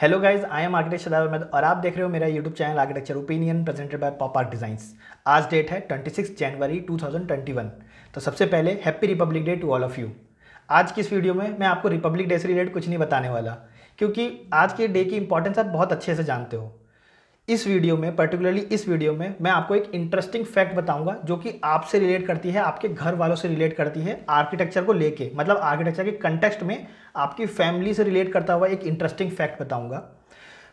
Hello guys I am architecture Ahmad और आप देख रहे हो मेरा YouTube channel architecture opinion presented by pop art designs आज डेट है 26 जनवरी 2021 तो सबसे पहले happy Republic Day to all of you आज की इस वीडियो में मैं आपको रिपब्लिक डे से रिलेटेड कुछ नहीं बताने वाला क्योंकि आज के डे की इंपॉर्टेंस आप बहुत अच्छे से जानते हो इस वीडियो में पर्टिकुलरली इस वीडियो में मैं आपको एक इंटरेस्टिंग फैक्ट बताऊंगा जो कि आपसे रिलेट करती है आपके घर वालों से रिलेट करती है आर्किटेक्चर को लेके मतलब आर्किटेक्चर के कंटेक्स्ट में आपकी फैमिली से रिलेट करता हुआ एक इंटरेस्टिंग फैक्ट बताऊंगा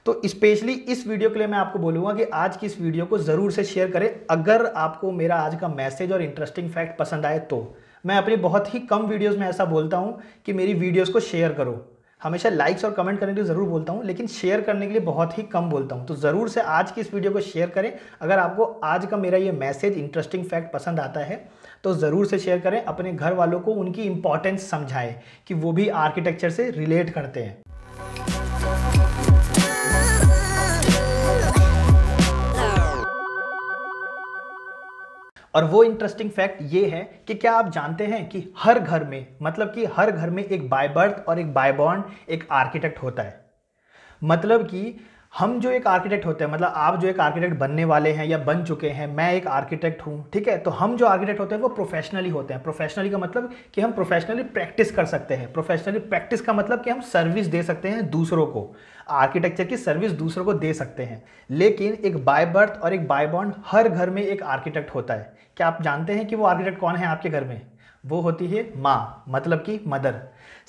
तो स्पेशली इस वीडियो के लिए मैं आपको बोलूँगा कि आज की इस वीडियो को ज़रूर से शेयर करें अगर आपको मेरा आज का मैसेज और इंटरेस्टिंग फैक्ट पसंद आए तो मैं अपनी बहुत ही कम वीडियोज़ में ऐसा बोलता हूँ कि मेरी वीडियोज़ को शेयर करो हमेशा लाइक्स और कमेंट करने के लिए ज़रूर बोलता हूँ लेकिन शेयर करने के लिए बहुत ही कम बोलता हूँ तो ज़रूर से आज की इस वीडियो को शेयर करें अगर आपको आज का मेरा ये मैसेज इंटरेस्टिंग फैक्ट पसंद आता है तो ज़रूर से शेयर करें अपने घर वालों को उनकी इंपॉर्टेंस समझाएं कि वो भी आर्किटेक्चर से रिलेट करते हैं और वो इंटरेस्टिंग फैक्ट ये है कि क्या आप जानते हैं कि हर घर में मतलब कि हर घर में एक बाय बर्थ और एक बाय बॉन्ड एक आर्किटेक्ट होता है मतलब कि हम जो एक आर्किटेक्ट होते हैं मतलब आप जो एक आर्किटेक्ट बनने वाले हैं या बन चुके हैं मैं एक आर्किटेक्ट हूँ ठीक है तो हम जो आर्किटेक्ट होते हैं वो प्रोफेशनली होते हैं प्रोफेशनली का मतलब कि हम प्रोफेशनली प्रैक्टिस कर सकते हैं प्रोफेशनली प्रैक्टिस का मतलब कि हम सर्विस दे सकते हैं दूसरों को आर्किटेक्चर की सर्विस दूसरों को दे सकते हैं लेकिन एक बाय बर्थ और एक बाय बॉन्ड हर घर में एक आर्किटेक्ट होता है क्या आप जानते हैं कि वो आर्किटेक्ट कौन है आपके घर में वो होती है माँ मतलब कि मदर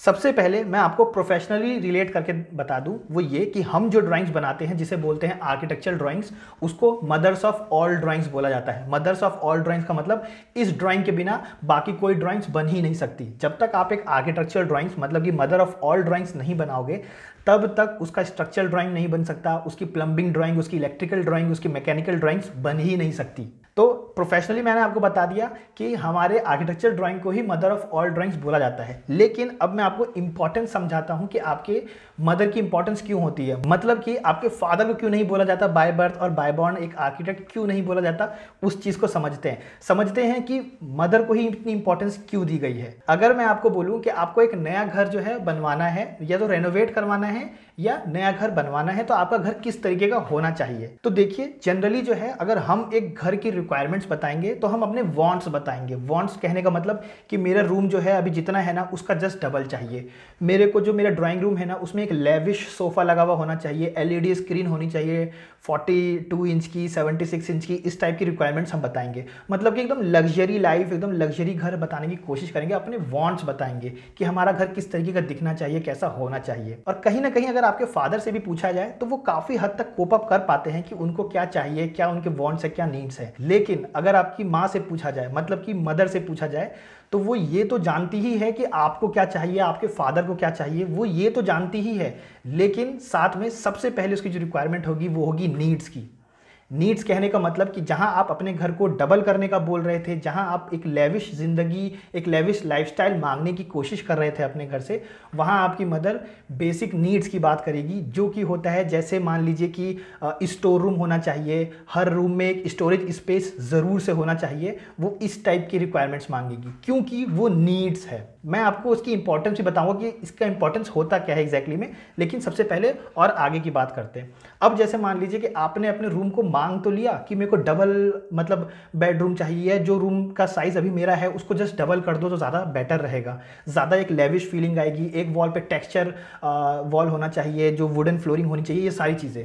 सबसे पहले मैं आपको प्रोफेशनली रिलेट करके बता दूं वो ये कि हम जो ड्राइंग्स बनाते हैं जिसे बोलते हैं आर्किटेक्चरल ड्राइंग्स उसको मदर्स ऑफ ऑल ड्राइंग्स बोला जाता है मदर्स ऑफ ऑल ड्राइंग्स का मतलब इस ड्राइंग के बिना बाकी कोई ड्राइंग्स बन ही नहीं सकती जब तक आप एक आर्किटेक्चर ड्राइंग्स मतलब कि मदर ऑफ ऑल ड्राइंग्स नहीं बनाओगे तब तक उसका स्ट्रक्चर ड्राइंग नहीं बन सकता उसकी प्लम्बिंग ड्राइंग उसकी इलेक्ट्रिकल ड्राइंग उसकी मैकेनिकल ड्राइंग्स बन ही नहीं सकती तो प्रोफेशनली मैंने आपको बता दिया कि हमारे आर्किटेक्चर ड्राइंग को ही मदर ऑफ ऑल ड्राइंग्स बोला जाता है लेकिन अब मैं आपको इंपॉर्टेंस समझाता हूँ कि आपके मदर की इंपॉर्टेंस क्यों होती है मतलब कि आपके फादर को क्यों नहीं बोला जाता बाय बर्थ और बाय बॉर्न एक आर्किटेक्ट क्यों नहीं बोला जाता उस चीज़ को समझते हैं समझते हैं कि मदर को ही इतनी इंपॉर्टेंस क्यों दी गई है अगर मैं आपको बोलूँ कि आपको एक नया घर जो है बनवाना है या तो रेनोवेट करवाना है या नया घर बनवाना है तो आपका घर किस तरीके का होना चाहिए तो देखिए जनरली जो है अगर हम एक घर की रिक्वायरमेंट्स बताएंगे तो हम अपने वॉन्ट्स बताएंगे वॉन्ट्स कहने का मतलब कि मेरा रूम जो है अभी जितना है ना उसका जस्ट डबल चाहिए मेरे को जो मेरा ड्राइंग रूम है ना उसमें एक लेविश सोफ़ा लगा हुआ होना चाहिए एलईडी स्क्रीन होनी चाहिए 42 इंच की 76 इंच की इस टाइप की रिक्वायरमेंट्स हम बताएंगे मतलब कि एकदम लग्जरी लाइफ एकदम लग्जरी घर बताने की कोशिश करेंगे अपने वॉन्ट्स बताएंगे कि हमारा घर किस तरीके का दिखना चाहिए कैसा होना चाहिए और कहीं ना कहीं अगर आपके फादर से भी पूछा जाए तो वो काफ़ी हद तक कोप अप कर पाते हैं कि उनको क्या चाहिए क्या उनके वॉन्ट्स है क्या नीड्स है लेकिन अगर आपकी माँ से पूछा जाए मतलब कि मदर से पूछा जाए तो वो ये तो जानती ही है कि आपको क्या चाहिए आपके फादर को क्या चाहिए वो ये तो जानती ही है लेकिन साथ में सबसे पहले उसकी जो रिक्वायरमेंट होगी वो होगी नीड्स की नीड्स कहने का मतलब कि जहां आप अपने घर को डबल करने का बोल रहे थे जहां आप एक लेविश ज़िंदगी एक लेविश लाइफस्टाइल मांगने की कोशिश कर रहे थे अपने घर से वहां आपकी मदर बेसिक नीड्स की बात करेगी जो कि होता है जैसे मान लीजिए कि स्टोर रूम होना चाहिए हर रूम में एक स्टोरेज स्पेस ज़रूर से होना चाहिए वो इस टाइप की रिक्वायरमेंट्स मांगेगी क्योंकि वो नीड्स है मैं आपको उसकी इंपॉर्टेंस भी बताऊंगा कि इसका इंपॉर्टेंस होता क्या है एग्जैक्टली exactly में लेकिन सबसे पहले और आगे की बात करते हैं अब जैसे मान लीजिए कि आपने अपने रूम को मांग तो लिया कि मेरे को डबल मतलब बेडरूम चाहिए जो रूम का साइज़ अभी मेरा है उसको जस्ट डबल कर दो तो ज़्यादा बेटर रहेगा ज़्यादा एक लेविश फीलिंग आएगी एक वॉल पे टेक्सचर वॉल होना चाहिए जो वुडन फ्लोरिंग होनी चाहिए ये सारी चीज़ें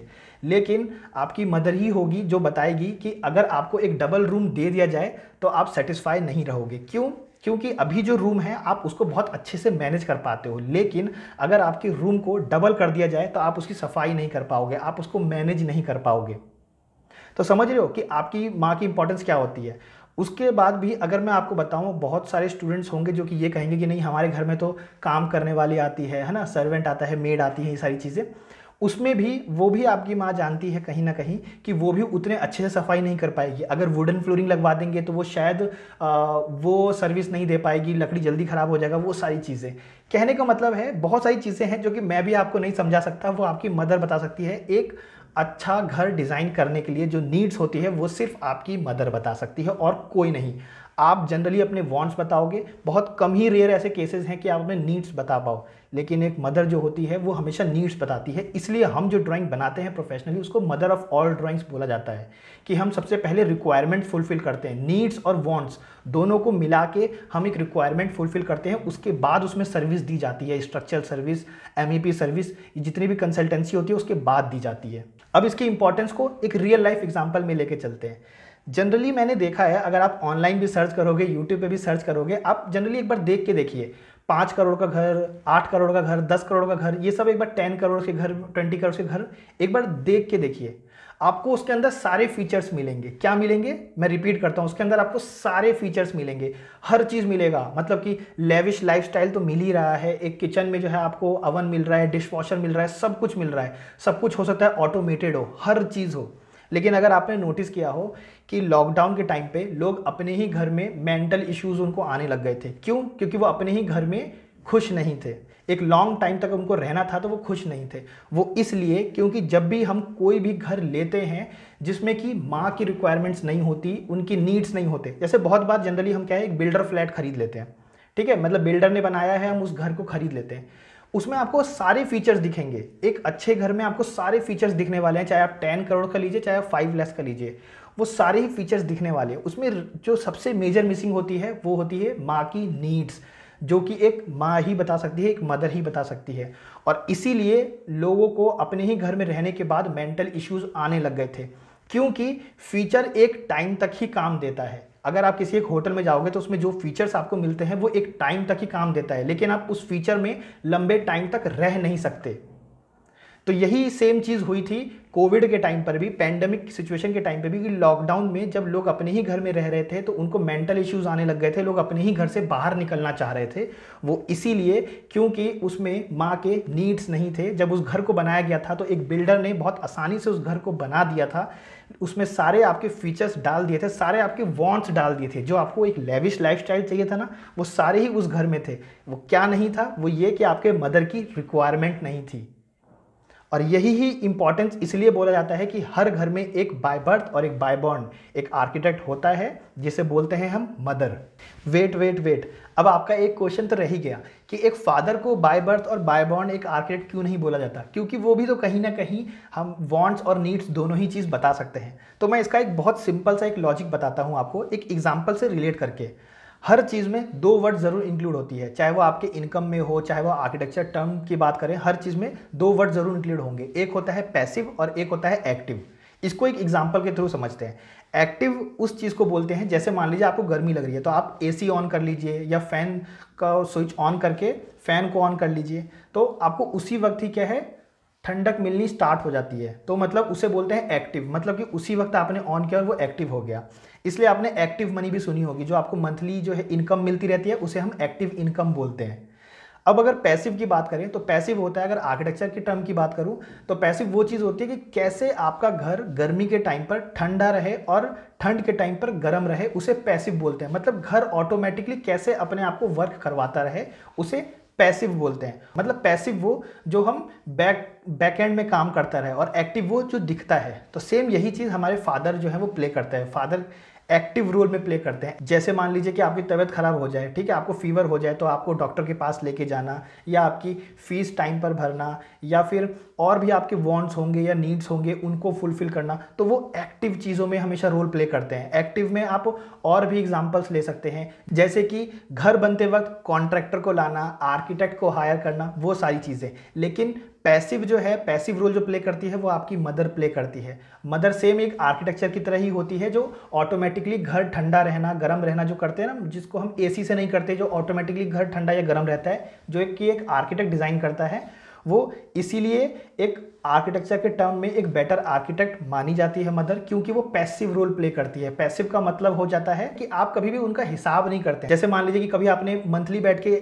लेकिन आपकी मदर ही होगी जो बताएगी कि अगर आपको एक डबल रूम दे दिया जाए तो आप सेटिस्फाई नहीं रहोगे क्यों क्योंकि अभी जो रूम है आप उसको बहुत अच्छे से मैनेज कर पाते हो लेकिन अगर आपके रूम को डबल कर दिया जाए तो आप उसकी सफाई नहीं कर पाओगे आप उसको मैनेज नहीं कर पाओगे तो समझ रहे हो कि आपकी माँ की इंपॉर्टेंस क्या होती है उसके बाद भी अगर मैं आपको बताऊं बहुत सारे स्टूडेंट्स होंगे जो कि ये कहेंगे कि नहीं हमारे घर में तो काम करने वाली आती है है ना सर्वेंट आता है मेड आती है ये सारी चीज़ें उसमें भी वो भी आपकी माँ जानती है कहीं ना कहीं कि वो भी उतने अच्छे से सफाई नहीं कर पाएगी अगर वुडन फ्लोरिंग लगवा देंगे तो वो शायद आ, वो सर्विस नहीं दे पाएगी लकड़ी जल्दी ख़राब हो जाएगा वो सारी चीज़ें कहने का मतलब है बहुत सारी चीज़ें हैं जो कि मैं भी आपको नहीं समझा सकता वो आपकी मदर बता सकती है एक अच्छा घर डिज़ाइन करने के लिए जो नीड्स होती है वो सिर्फ आपकी मदर बता सकती है और कोई नहीं आप जनरली अपने वॉन्ट्स बताओगे बहुत कम ही रेयर ऐसे केसेस हैं कि आप अपने नीड्स बता पाओ लेकिन एक मदर जो होती है वो हमेशा नीड्स बताती है इसलिए हम जो ड्राइंग बनाते हैं प्रोफेशनली उसको मदर ऑफ ऑल ड्राइंग्स बोला जाता है कि हम सबसे पहले रिक्वायरमेंट फुलफिल करते हैं नीड्स और वॉन्ट्स दोनों को मिला के हम एक रिक्वायरमेंट फुलफिल करते हैं उसके बाद उसमें सर्विस दी जाती है स्ट्रक्चरल सर्विस एम सर्विस जितनी भी कंसल्टेंसी होती है उसके बाद दी जाती है अब इसकी इंपॉर्टेंस को एक रियल लाइफ एग्जाम्पल में लेके चलते हैं जनरली मैंने देखा है अगर आप ऑनलाइन भी सर्च करोगे यूट्यूब पे भी सर्च करोगे आप जनरली एक बार देख के देखिए पाँच करोड़ का घर आठ करोड़ का घर दस करोड़ का घर ये सब एक बार टेन करोड़ के घर ट्वेंटी करोड़ के घर एक बार देख के देखिए आपको उसके अंदर सारे फीचर्स मिलेंगे क्या मिलेंगे मैं रिपीट करता हूँ उसके अंदर आपको सारे फीचर्स मिलेंगे हर चीज़ मिलेगा मतलब कि लेविश लाइफस्टाइल तो मिल ही रहा है एक किचन में जो है आपको अवन मिल रहा है डिश वॉशर मिल रहा है सब कुछ मिल रहा है सब कुछ हो सकता है ऑटोमेटेड हो हर चीज़ हो लेकिन अगर आपने नोटिस किया हो कि लॉकडाउन के टाइम पे लोग अपने ही घर में मेंटल इश्यूज उनको आने लग गए थे क्यों क्योंकि वो अपने ही घर में खुश नहीं थे एक लॉन्ग टाइम तक उनको रहना था तो वो खुश नहीं थे वो इसलिए क्योंकि जब भी हम कोई भी घर लेते हैं जिसमें कि माँ की रिक्वायरमेंट्स नहीं होती उनकी नीड्स नहीं होते जैसे बहुत बार जनरली हम क्या है एक बिल्डर फ्लैट खरीद लेते हैं ठीक है मतलब बिल्डर ने बनाया है हम उस घर को खरीद लेते हैं उसमें आपको सारे फीचर्स दिखेंगे एक अच्छे घर में आपको सारे फीचर्स दिखने वाले हैं चाहे आप टेन करोड़ का लीजिए चाहे आप फाइव लैक्स का लीजिए वो सारे ही फीचर्स दिखने वाले हैं उसमें जो सबसे मेजर मिसिंग होती है वो होती है माँ की नीड्स जो कि एक माँ ही बता सकती है एक मदर ही बता सकती है और इसीलिए लोगों को अपने ही घर में रहने के बाद मेंटल इश्यूज आने लग गए थे क्योंकि फीचर एक टाइम तक ही काम देता है अगर आप किसी एक होटल में जाओगे तो उसमें जो फीचर्स आपको मिलते हैं वो एक टाइम तक ही काम देता है लेकिन आप उस फीचर में लंबे टाइम तक रह नहीं सकते तो यही सेम चीज़ हुई थी कोविड के टाइम पर भी पैंडेमिक सिचुएशन के टाइम पर भी लॉकडाउन में जब लोग अपने ही घर में रह रहे थे तो उनको मेंटल इश्यूज आने लग गए थे लोग अपने ही घर से बाहर निकलना चाह रहे थे वो इसीलिए क्योंकि उसमें माँ के नीड्स नहीं थे जब उस घर को बनाया गया था तो एक बिल्डर ने बहुत आसानी से उस घर को बना दिया था उसमें सारे आपके फीचर्स डाल दिए थे सारे आपके वॉन्ट्स डाल दिए थे जो आपको एक लेविश लाइफ चाहिए था ना वो सारे ही उस घर में थे वो क्या नहीं था वो ये कि आपके मदर की रिक्वायरमेंट नहीं थी और यही ही इम्पॉर्टेंस इसलिए बोला जाता है कि हर घर में एक बाय बर्थ और एक बाय बॉन्ड एक आर्किटेक्ट होता है जिसे बोलते हैं हम मदर वेट वेट वेट अब आपका एक क्वेश्चन तो रह गया कि एक फादर को बाय बर्थ और बाय बॉन्ड एक आर्किटेक्ट क्यों नहीं बोला जाता क्योंकि वो भी तो कहीं ना कहीं हम वॉन्ट्स और नीड्स दोनों ही चीज़ बता सकते हैं तो मैं इसका एक बहुत सिंपल सा एक लॉजिक बताता हूँ आपको एक एग्जाम्पल से रिलेट करके हर चीज़ में दो वर्ड ज़रूर इंक्लूड होती है चाहे वो आपके इनकम में हो चाहे वो आर्किटेक्चर टर्म की बात करें हर चीज़ में दो वर्ड ज़रूर इंक्लूड होंगे एक होता है पैसिव और एक होता है एक्टिव इसको एक एग्जाम्पल के थ्रू समझते हैं एक्टिव उस चीज़ को बोलते हैं जैसे मान लीजिए आपको गर्मी लग रही है तो आप ए ऑन कर लीजिए या फैन का स्विच ऑन करके फैन को ऑन कर लीजिए तो आपको उसी वक्त ही क्या है ठंडक मिलनी स्टार्ट हो जाती है तो मतलब उसे बोलते हैं एक्टिव मतलब कि उसी वक्त आपने ऑन किया और वो एक्टिव हो गया इसलिए आपने एक्टिव मनी भी सुनी होगी जो आपको मंथली जो है इनकम मिलती रहती है उसे हम एक्टिव इनकम बोलते हैं अब अगर पैसिव की बात करें तो पैसिव होता है अगर आर्किटेक्चर की टर्म की बात करूं तो पैसिव वो चीज़ होती है कि कैसे आपका घर गर्मी के टाइम पर ठंडा रहे और ठंड के टाइम पर गर्म रहे उसे पैसिव बोलते हैं मतलब घर ऑटोमेटिकली कैसे अपने आप को वर्क करवाता रहे उसे पैसिव बोलते हैं मतलब पैसिव वो जो हम बैक बैक एंड में काम करता रहे और एक्टिव वो जो दिखता है तो सेम यही चीज़ हमारे फादर जो है वो प्ले करते हैं फादर एक्टिव रोल में प्ले करते हैं जैसे मान लीजिए कि आपकी तबीयत खराब हो जाए ठीक है आपको फीवर हो जाए तो आपको डॉक्टर के पास लेके जाना या आपकी फीस टाइम पर भरना या फिर और भी आपके वॉन्ट्स होंगे या नीड्स होंगे उनको फुलफिल करना तो वो एक्टिव चीज़ों में हमेशा रोल प्ले करते हैं एक्टिव में आप और भी एग्जाम्पल्स ले सकते हैं जैसे कि घर बनते वक्त कॉन्ट्रैक्टर को लाना आर्किटेक्ट को हायर करना वो सारी चीज़ें लेकिन पैसिव जो है पैसिव रोल जो प्ले करती है वो आपकी मदर प्ले करती है मदर सेम एक आर्किटेक्चर की तरह ही होती है जो ऑटोमेटिकली घर ठंडा रहना गर्म रहना जो करते हैं ना जिसको हम एसी से नहीं करते जो ऑटोमेटिकली घर ठंडा या गर्म रहता है जो कि एक आर्किटेक्ट डिज़ाइन करता है वो इसीलिए एक आर्किटेक्चर के टर्म में एक बेटर आर्किटेक्ट मानी जाती है मदर क्योंकि वो पैसिव रोल प्ले करती है पैसिव का मतलब हो जाता है कि आप कभी भी उनका हिसाब नहीं करते जैसे मान लीजिए कि कभी आपने मंथली बैठ के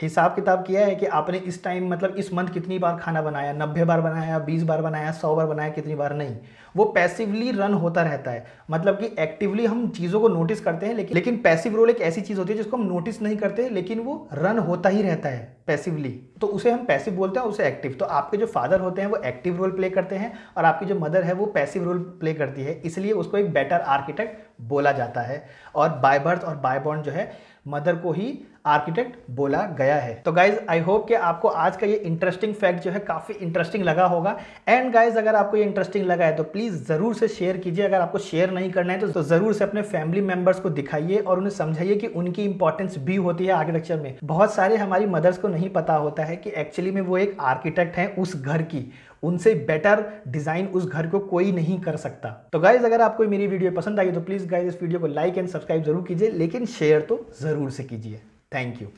हिसाब किताब किया है कि आपने इस टाइम मतलब इस मंथ कितनी बार खाना बनाया नब्बे बार बनाया बीस बार बनाया सौ बार बनाया कितनी बार नहीं वो पैसिवली रन होता रहता है मतलब कि एक्टिवली हम चीज़ों को नोटिस करते हैं लेकिन लेकिन पैसिव रोल एक ऐसी चीज़ होती है जिसको हम नोटिस नहीं करते लेकिन वो रन होता ही रहता है पैसिवली तो उसे हम पैसिव बोलते हैं उसे एक्टिव तो आपके जो फादर होते हैं वो एक्टिव रोल प्ले करते हैं और आपकी जो मदर है वो पैसिव रोल प्ले करती है इसलिए उसको एक बेटर आर्किटेक्ट बोला जाता है और बाय बर्थ और बाय बॉन्ड जो है मदर को ही आर्किटेक्ट बोला गया है तो गाइज आई होप कि आपको आज का ये इंटरेस्टिंग फैक्ट जो है काफ़ी इंटरेस्टिंग लगा होगा एंड गाइज अगर आपको ये इंटरेस्टिंग लगा है तो प्लीज़ ज़रूर से शेयर कीजिए अगर आपको शेयर नहीं करना है तो, तो ज़रूर से अपने फैमिली मेंबर्स को दिखाइए और उन्हें समझाइए कि उनकी इंपॉर्टेंस भी होती है आर्किटेक्चर में बहुत सारे हमारी मदर्स को नहीं पता होता है कि एक्चुअली में वो एक आर्किटेक्ट है उस घर की उनसे बेटर डिज़ाइन उस घर को कोई नहीं कर सकता तो गाइज अगर आपको मेरी वीडियो पसंद आई तो प्लीज़ गाइज इस वीडियो को लाइक एंड सब्सक्राइब जरूर कीजिए लेकिन शेयर तो ज़रूर से कीजिए Thank you.